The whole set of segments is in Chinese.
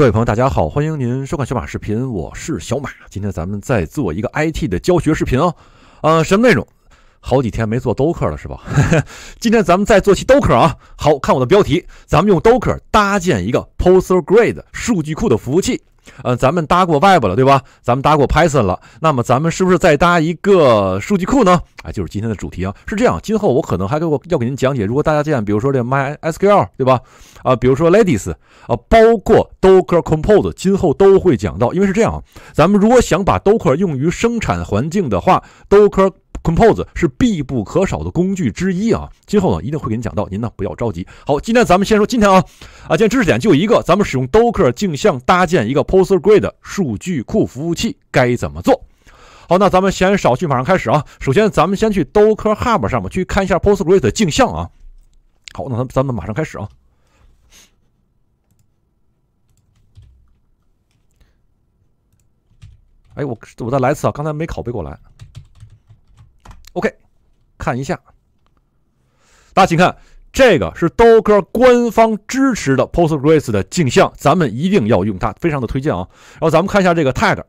各位朋友，大家好，欢迎您收看小马视频，我是小马。今天咱们再做一个 IT 的教学视频哦。呃，什么内容？好几天没做 Docker 了，是吧？今天咱们再做期 Docker 啊。好，看我的标题，咱们用 Docker 搭建一个 p o s t g r e s 数据库的服务器。呃，咱们搭过 Web 了，对吧？咱们搭过 Python 了，那么咱们是不是再搭一个数据库呢？啊，就是今天的主题啊，是这样。今后我可能还给我要给您讲解，如果大家见，比如说这 MySQL，对吧？啊，比如说 l a d i e s 啊，包括 Docker Compose，今后都会讲到。因为是这样啊，咱们如果想把 Docker 用于生产环境的话，Docker。Compose 是必不可少的工具之一啊！今后呢，一定会给你讲到，您呢不要着急。好，今天咱们先说今天啊啊，今天知识点就一个，咱们使用 Docker 镜像搭建一个 PostgreSQL 数据库服务器该怎么做？好，那咱们先少去，马上开始啊！首先，咱们先去 Docker Hub 上面去看一下 PostgreSQL 的镜像啊。好，那咱咱们马上开始啊！哎，我我再来一次啊，刚才没拷贝过来。看一下，大家请看，这个是刀哥官方支持的 p o s t g r e s 的镜像，咱们一定要用它，非常的推荐啊。然后咱们看一下这个 t a g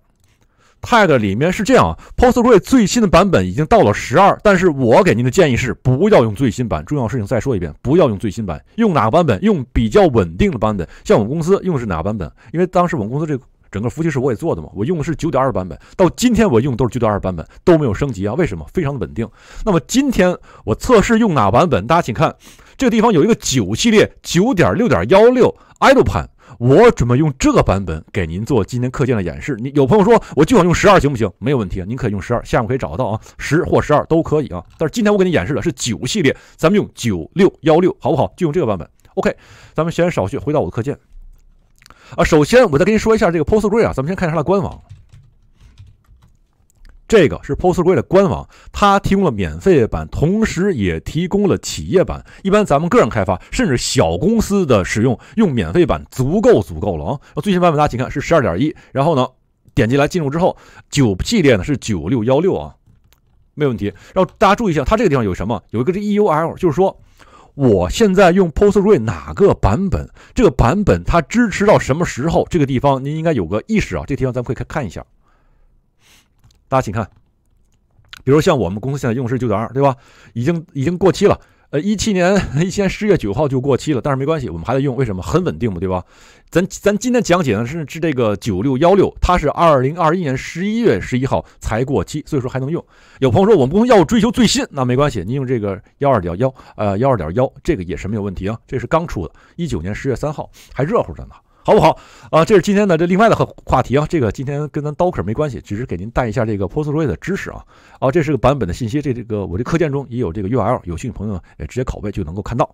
t a g 里面是这样啊 p o s t g r e s 最新的版本已经到了十二，但是我给您的建议是不要用最新版。重要事情再说一遍，不要用最新版，用哪个版本？用比较稳定的版本。像我们公司用的是哪个版本？因为当时我们公司这。个整个服务器是我给做的嘛，我用的是九点二版本，到今天我用都是九点二版本，都没有升级啊，为什么？非常稳定。那么今天我测试用哪版本？大家请看，这个地方有一个九系列九点六点幺六 i 盘，我准备用这个版本给您做今天课件的演示。你有朋友说我就想用十二行不行？没有问题啊，您可以用十二，下面可以找得到啊，十或十二都可以啊。但是今天我给您演示的是九系列，咱们用九六幺六好不好？就用这个版本。OK，咱们闲言少叙，回到我的课件。啊，首先我再跟您说一下这个 Postgre 啊，咱们先看一下它的官网。这个是 Postgre 的官网，它提供了免费版，同时也提供了企业版。一般咱们个人开发，甚至小公司的使用，用免费版足够足够了啊。最新版本大家请看是十二点一，然后呢，点进来进入之后，九系列呢是九六幺六啊，没问题。然后大家注意一下，它这个地方有什么？有一个是 E U L，就是说。我现在用 Postgre 哪个版本？这个版本它支持到什么时候？这个地方您应该有个意识啊。这地方咱们可以看看一下。大家请看，比如像我们公司现在用的是九点二，对吧？已经已经过期了。呃，一七年一七年十月九号就过期了，但是没关系，我们还在用，为什么？很稳定嘛，对吧？咱咱今天讲解的是是这个九六幺六，它是二零二一年十一月十一号才过期，所以说还能用。有朋友说我们公司要追求最新，那没关系，您用这个幺二点幺，呃，幺二点幺，这个也是没有问题啊，这是刚出的，一九年十月三号还热乎着呢。好不好啊？这是今天的这另外的和话题啊。这个今天跟咱 Docker 没关系，只是给您带一下这个 p o s t g r e s 的知识啊。啊，这是个版本的信息，这这个我这课件中也有这个 URL，有兴趣朋友呢也直接拷贝就能够看到。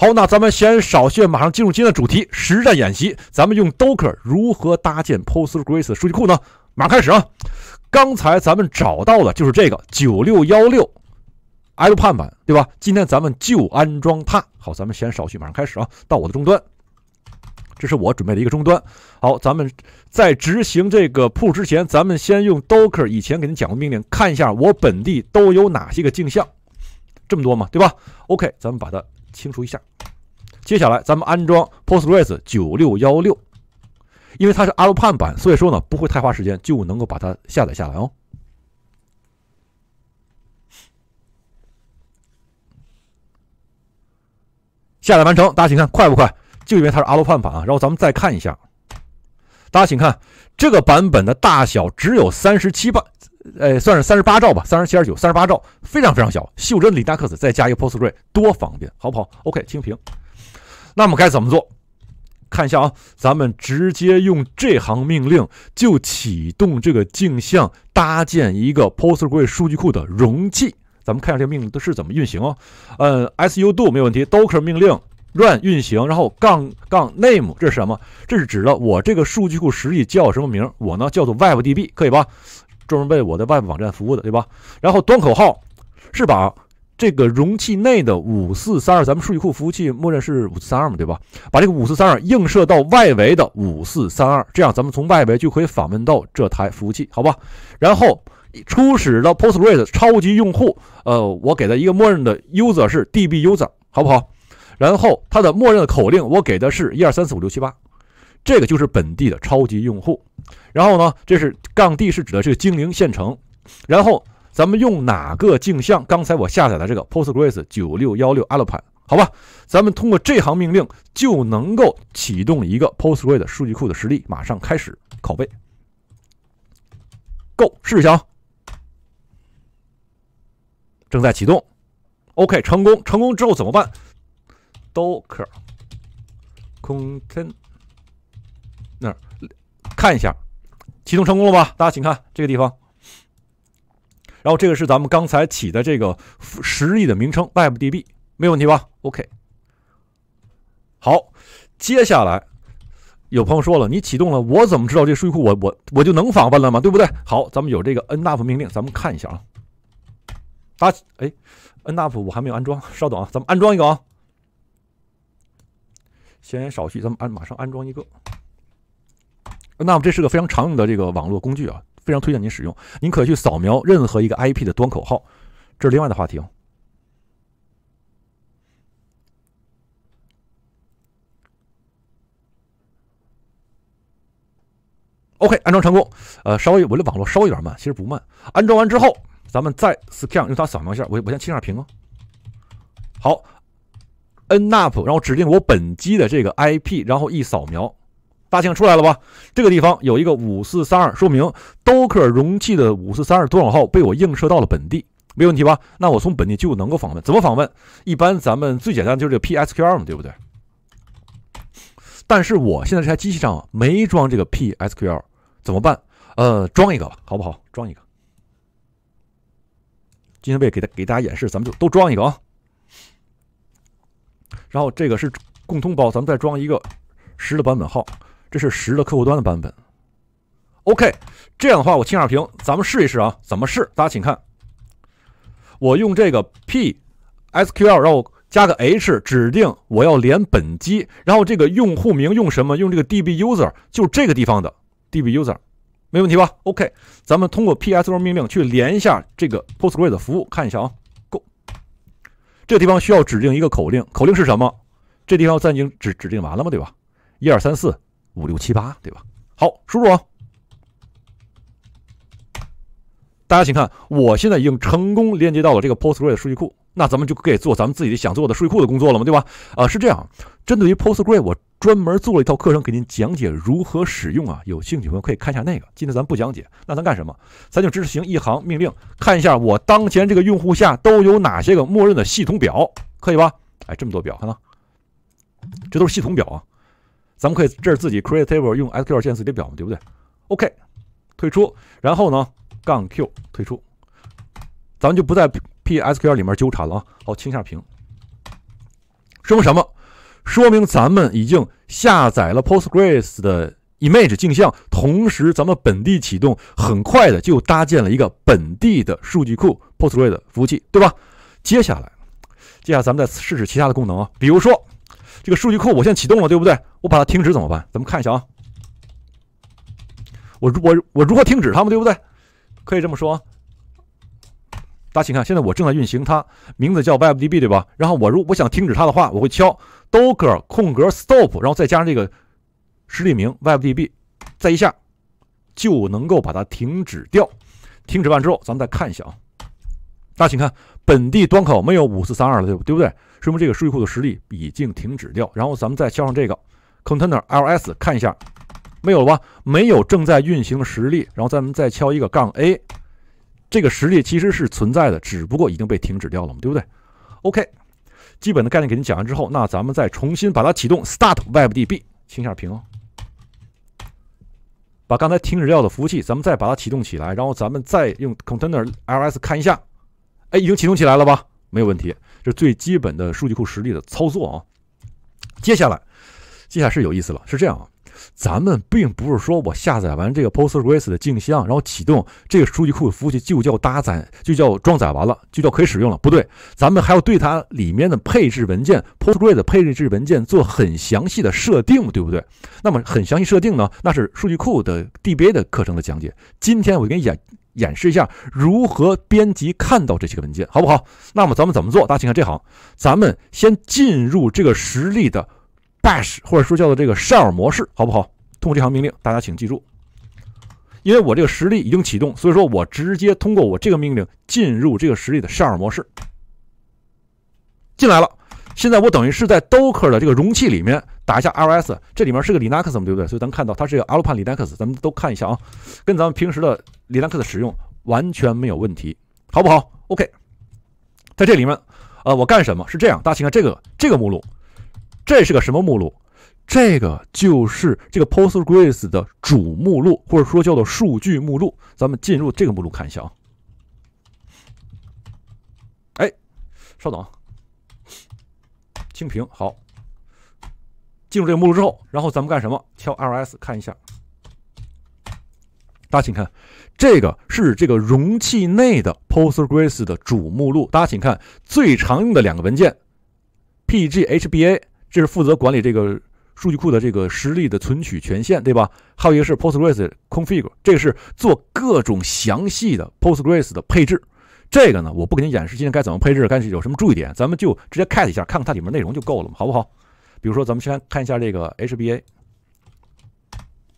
好，那咱们先少叙，马上进入今天的主题实战演习。咱们用 Docker 如何搭建 p o s t g r e s 的数据库呢？马上开始啊！刚才咱们找到的就是这个九六幺六 l p a n 版，对吧？今天咱们就安装它。好，咱们先少叙，马上开始啊！到我的终端。这是我准备的一个终端，好，咱们在执行这个铺之前，咱们先用 Docker 以前给您讲过命令，看一下我本地都有哪些个镜像，这么多嘛，对吧？OK，咱们把它清除一下。接下来咱们安装 Postgres 九六幺六，因为它是 Alpine 版，所以说呢不会太花时间，就能够把它下载下来哦。下载完成，大家请看快不快？就因为它是 a l p 法啊，然后咱们再看一下，大家请看这个版本的大小只有三十七八，呃，算是三十八兆吧，三十七点九，三十八兆，非常非常小。袖珍李达克斯再加一个 p o s t g r e s q 多方便，好不好？OK，清屏。那么该怎么做？看一下啊，咱们直接用这行命令就启动这个镜像，搭建一个 p o s t g r e s q 数据库的容器。咱们看一下这个命令是怎么运行啊？嗯 s u do 没有问题，docker 命令。run 运行，然后杠杠 name 这是什么？这是指的我这个数据库实际叫什么名？我呢叫做 webdb，可以吧？专门为我的 web 网站服务的，对吧？然后端口号是把这个容器内的五四三二，咱们数据库服务器默认是五四三二嘛，对吧？把这个五四三二映射到外围的五四三二，这样咱们从外围就可以访问到这台服务器，好吧？然后初始的 p o s t g r e s 超级用户，呃，我给的一个默认的 user 是 dbuser，好不好？然后它的默认的口令我给的是一二三四五六七八，这个就是本地的超级用户。然后呢，这是杠 d 是指的这个精灵县城。然后咱们用哪个镜像？刚才我下载的这个 p o s t g r e s 九六幺六 L 盘，好吧？咱们通过这行命令就能够启动一个 p o s t g r e s 数据库的实力，马上开始拷贝。Go，试一下啊！正在启动。OK，成功！成功之后怎么办？docker c 可，空坑那看一下，启动成功了吧？大家请看这个地方。然后这个是咱们刚才起的这个实例的名称，外部 DB 没有问题吧？OK。好，接下来有朋友说了，你启动了，我怎么知道这数据库我我我就能访问了吗？对不对？好，咱们有这个 nup 命令，咱们看一下啊。大哎，nup 我还没有安装，稍等啊，咱们安装一个啊。闲言少叙，咱们安马上安装一个。那么这是个非常常用的这个网络工具啊，非常推荐您使用。您可以去扫描任何一个 IP 的端口号，这是另外的话题哦。OK，安装成功。呃，稍微我的网络稍微有点慢，其实不慢。安装完之后，咱们再 scan 用它扫描一下。我我先清下屏啊。好。nup，然后指定我本机的这个 IP，然后一扫描，大庆出来了吧？这个地方有一个五四三二，说明 docker 容器的五四三二多少号被我映射到了本地，没问题吧？那我从本地就能够访问，怎么访问？一般咱们最简单就是这个 psql 嘛，对不对？但是我现在这台机器上没装这个 psql，怎么办？呃，装一个吧，好不好？装一个。今天为给大给大家演示，咱们就都装一个啊。然后这个是共通包，咱们再装一个十的版本号，这是十的客户端的版本。OK，这样的话我清下屏，咱们试一试啊，怎么试？大家请看，我用这个 psql，然后加个 h，指定我要连本机，然后这个用户名用什么？用这个 dbuser，就这个地方的 dbuser，没问题吧？OK，咱们通过 p s q 命令去连一下这个 p o s t g r e s 的服务，看一下啊。这地方需要指定一个口令，口令是什么？这地方暂经指指定完了吗？对吧？一二三四五六七八，对吧？好，输入。大家请看，我现在已经成功连接到了这个 p o s t g r e s l 数据库。那咱们就可以做咱们自己想做的数据库的工作了嘛，对吧？啊，是这样。针对于 Postgre，我专门做了一套课程给您讲解如何使用啊。有兴趣朋友可以看一下那个。今天咱不讲解，那咱干什么？咱就执行一行命令，看一下我当前这个用户下都有哪些个默认的系统表，可以吧？哎，这么多表，看到？这都是系统表啊。咱们可以，这是自己 create table 用 SQL 建自己的表嘛，对不对？OK，退出。然后呢，杠 Q 退出。咱们就不再。psql 里面纠缠了啊，好清下屏。说明什么？说明咱们已经下载了 p o s t g r e s 的 image 镜像，同时咱们本地启动，很快的就搭建了一个本地的数据库 p o s t g r e s 服务器，对吧？接下来，接下来咱们再试试其他的功能啊，比如说这个数据库我现在启动了，对不对？我把它停止怎么办？咱们看一下啊，我如我我如何停止它们，对不对？可以这么说。大家请看，现在我正在运行，它名字叫 WebDB 对吧？然后我如我想停止它的话，我会敲 docker 空格 stop，然后再加上这个实例名 WebDB，再一下就能够把它停止掉。停止完之后，咱们再看一下啊。大家请看，本地端口没有五四三二了，对不对？说明这个数据库的实例已经停止掉。然后咱们再敲上这个 container ls，看一下没有了吧？没有正在运行的实例。然后咱们再敲一个杠 a。这个实力其实是存在的，只不过已经被停止掉了嘛，对不对？OK，基本的概念给您讲完之后，那咱们再重新把它启动，start webdb，清下屏哦。把刚才停止掉的服务器，咱们再把它启动起来，然后咱们再用 container ls 看一下，哎，已经启动起来了吧？没有问题，这最基本的数据库实力的操作啊。接下来，接下来是有意思了，是这样。啊。咱们并不是说我下载完这个 p o s t g r e s 的镜像，然后启动这个数据库服务器就叫搭载，就叫装载完了，就叫可以使用了。不对，咱们还要对它里面的配置文件 p o s t g r e s 的配置文件做很详细的设定，对不对？那么很详细设定呢，那是数据库的 DBA 的课程的讲解。今天我给你演演示一下如何编辑看到这些个文件，好不好？那么咱们怎么做？大家请看这行，咱们先进入这个实例的。bash 或者说叫做这个 shell 模式，好不好？通过这行命令，大家请记住，因为我这个实例已经启动，所以说我直接通过我这个命令进入这个实例的 shell 模式，进来了。现在我等于是在 Docker 的这个容器里面打一下 R S，这里面是个 Linux，对不对？所以咱看到它是个 Alpine Linux，咱们都看一下啊，跟咱们平时的 Linux 的使用完全没有问题，好不好？OK，在这里面，呃，我干什么？是这样，大家请看这个这个目录。这是个什么目录？这个就是这个 p o s t g r e s 的主目录，或者说叫做数据目录。咱们进入这个目录看一下啊。哎，稍等，清屏好。进入这个目录之后，然后咱们干什么？敲 ls 看一下。大家请看，这个是这个容器内的 p o s t g r e s 的主目录。大家请看最常用的两个文件：pg_hba。这是负责管理这个数据库的这个实例的存取权限，对吧？还有一个是 postgres config，这个是做各种详细的 postgres 的配置。这个呢，我不给你演示今天该怎么配置，该有什么注意点，咱们就直接 cat 一下，看看它里面内容就够了嘛，好不好？比如说，咱们先看一下这个 hba。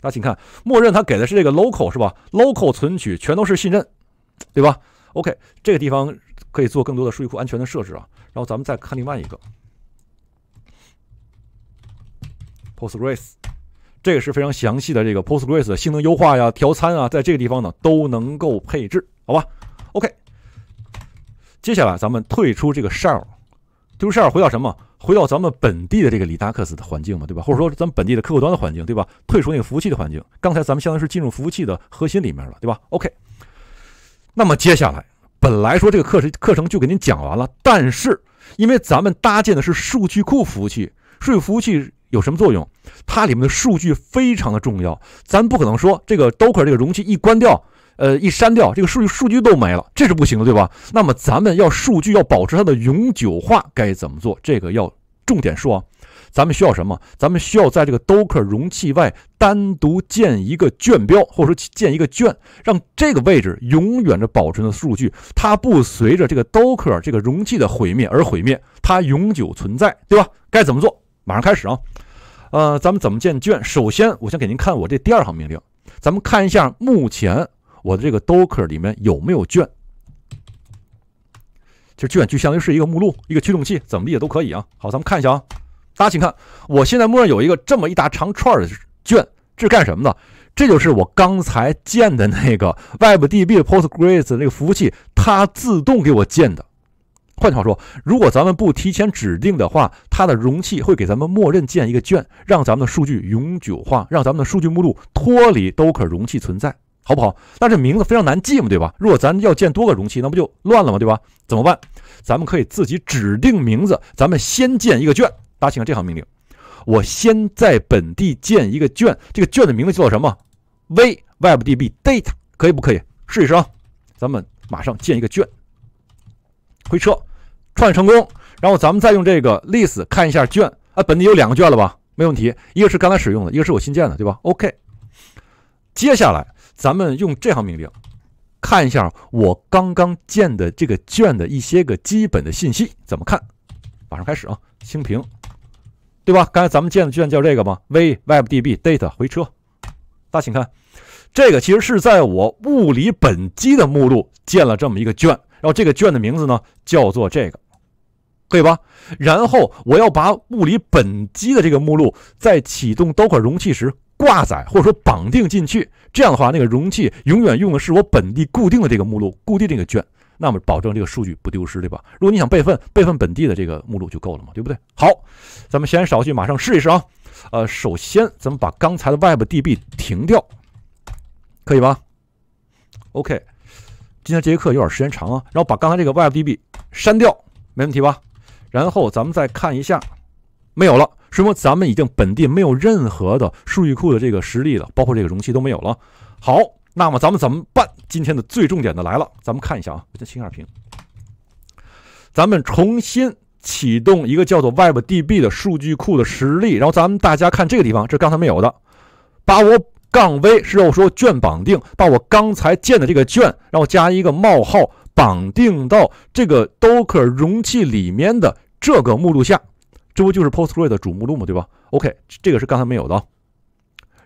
大家请看，默认它给的是这个 local，是吧？local 存取全都是信任，对吧？OK，这个地方可以做更多的数据库安全的设置啊。然后咱们再看另外一个。p o s t g r e s q 这个是非常详细的，这个 p o s t g r e s q 的性能优化呀、调参啊，在这个地方呢都能够配置，好吧？OK，接下来咱们退出这个 Shell，退出 Shell，回到什么？回到咱们本地的这个 Linux 的环境嘛，对吧？或者说咱们本地的客户端的环境，对吧？退出那个服务器的环境。刚才咱们相当于是进入服务器的核心里面了，对吧？OK，那么接下来本来说这个课时课程就给您讲完了，但是因为咱们搭建的是数据库服务器，数据服务器。有什么作用？它里面的数据非常的重要。咱不可能说这个 Docker 这个容器一关掉，呃，一删掉，这个数据数据都没了，这是不行的，对吧？那么咱们要数据要保持它的永久化，该怎么做？这个要重点说。咱们需要什么？咱们需要在这个 Docker 容器外单独建一个卷标，或者说建一个卷，让这个位置永远的保存的数据，它不随着这个 Docker 这个容器的毁灭而毁灭，它永久存在，对吧？该怎么做？马上开始啊，呃，咱们怎么建卷？首先，我先给您看我这第二行命令。咱们看一下目前我的这个 Docker 里面有没有卷。其实卷就相当于是一个目录，一个驱动器，怎么理解都可以啊。好，咱们看一下啊，大家请看，我现在默认有一个这么一大长串的卷，这是干什么的？这就是我刚才建的那个 Web DB PostgreS 那个服务器，它自动给我建的。换句话说，如果咱们不提前指定的话，它的容器会给咱们默认建一个卷，让咱们的数据永久化，让咱们的数据目录脱离 Docker 容器存在，好不好？但这名字非常难记嘛，对吧？如果咱要建多个容器，那不就乱了吗，对吧？怎么办？咱们可以自己指定名字。咱们先建一个卷，大家请看这行命令。我先在本地建一个卷，这个卷的名字叫做什么？v webdb data 可以不可以？试一试啊。咱们马上建一个卷，回车。换成功，然后咱们再用这个 list 看一下卷啊，本地有两个卷了吧？没问题，一个是刚才使用的，一个是我新建的，对吧？OK。接下来咱们用这行命令看一下我刚刚建的这个卷的一些个基本的信息，怎么看？马上开始啊，清屏，对吧？刚才咱们建的卷叫这个吗？v webdb data 回车。大家请看，这个其实是在我物理本机的目录建了这么一个卷，然后这个卷的名字呢叫做这个。可以吧？然后我要把物理本机的这个目录在启动 Docker 容器时挂载，或者说绑定进去。这样的话，那个容器永远用的是我本地固定的这个目录，固定这个卷，那么保证这个数据不丢失，对吧？如果你想备份，备份本地的这个目录就够了嘛，对不对？好，咱们闲言少叙，马上试一试啊。呃，首先咱们把刚才的 WebDB 停掉，可以吧？OK，今天这节课有点时间长啊。然后把刚才这个 WebDB 删掉，没问题吧？然后咱们再看一下，没有了，说明咱们已经本地没有任何的数据库的这个实力了，包括这个容器都没有了。好，那么咱们怎么办？今天的最重点的来了，咱们看一下啊，再清下屏。咱们重新启动一个叫做 WebDB 的数据库的实例，然后咱们大家看这个地方，这刚才没有的，把我杠 V，是要我说卷绑定，把我刚才建的这个卷，然后加一个冒号。绑定到这个 Docker 容器里面的这个目录下，这不就是 p o s t g r e s 的主目录吗？对吧？OK，这个是刚才没有的。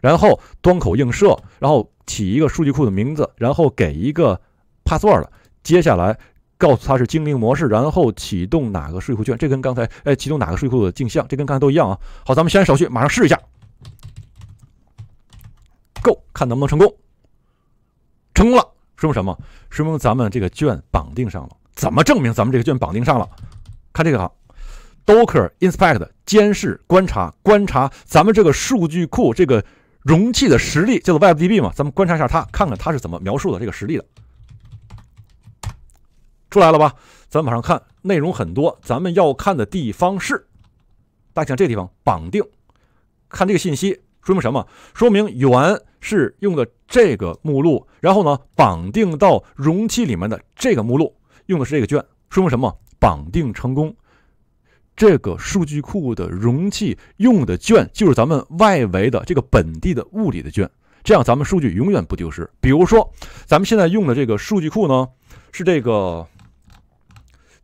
然后端口映射，然后起一个数据库的名字，然后给一个 password，接下来告诉它是精灵模式，然后启动哪个数据库？这跟刚才哎启动哪个数据库的镜像，这跟刚才都一样啊。好，咱们先按手续，马上试一下。Go，看能不能成功。说明什么？说明咱们这个卷绑定上了。怎么证明咱们这个卷绑定上了？看这个啊 d o c k e r inspect 监视观察观察咱们这个数据库这个容器的实力叫做 WebDB 嘛？咱们观察一下它，看看它是怎么描述的这个实力的。出来了吧？咱们马上看，内容很多，咱们要看的地方是大家想这个地方绑定，看这个信息说明什么？说明原。是用的这个目录，然后呢，绑定到容器里面的这个目录，用的是这个卷，说明什么？绑定成功。这个数据库的容器用的卷就是咱们外围的这个本地的物理的卷，这样咱们数据永远不丢失。比如说，咱们现在用的这个数据库呢，是这个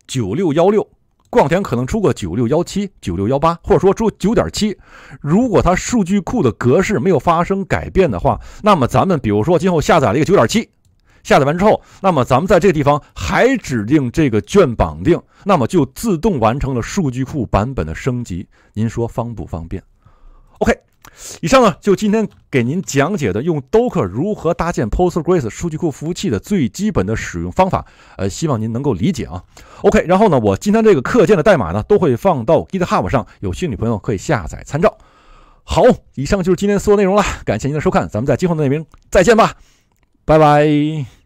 九六幺六。过两天可能出个九六幺七、九六幺八，或者说出九点七。如果它数据库的格式没有发生改变的话，那么咱们比如说今后下载了一个九点七，下载完之后，那么咱们在这个地方还指定这个卷绑定，那么就自动完成了数据库版本的升级。您说方不方便？OK。以上呢，就今天给您讲解的用 Docker 如何搭建 p o s t g r e s 数据库服务器的最基本的使用方法，呃，希望您能够理解啊。OK，然后呢，我今天这个课件的代码呢，都会放到 GitHub 上，有兴趣朋友可以下载参照。好，以上就是今天所有内容了，感谢您的收看，咱们在今后的内容再见吧，拜拜。